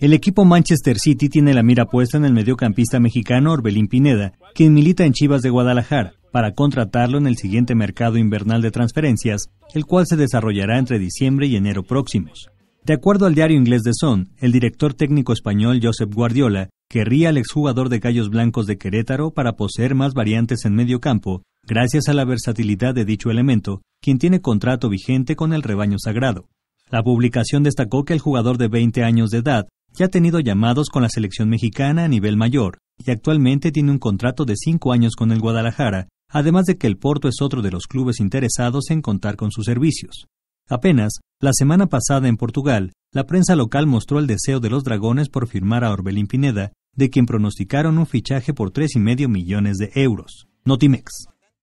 El equipo Manchester City tiene la mira puesta en el mediocampista mexicano Orbelín Pineda, quien milita en Chivas de Guadalajara, para contratarlo en el siguiente mercado invernal de transferencias, el cual se desarrollará entre diciembre y enero próximos. De acuerdo al diario inglés The Sun, el director técnico español Josep Guardiola querría al exjugador de Gallos Blancos de Querétaro para poseer más variantes en medio campo, gracias a la versatilidad de dicho elemento, quien tiene contrato vigente con el rebaño sagrado. La publicación destacó que el jugador de 20 años de edad ya ha tenido llamados con la selección mexicana a nivel mayor y actualmente tiene un contrato de cinco años con el Guadalajara, además de que el Porto es otro de los clubes interesados en contar con sus servicios. Apenas, la semana pasada en Portugal, la prensa local mostró el deseo de los dragones por firmar a Orbelín Pineda, de quien pronosticaron un fichaje por tres y medio millones de euros. Notimex.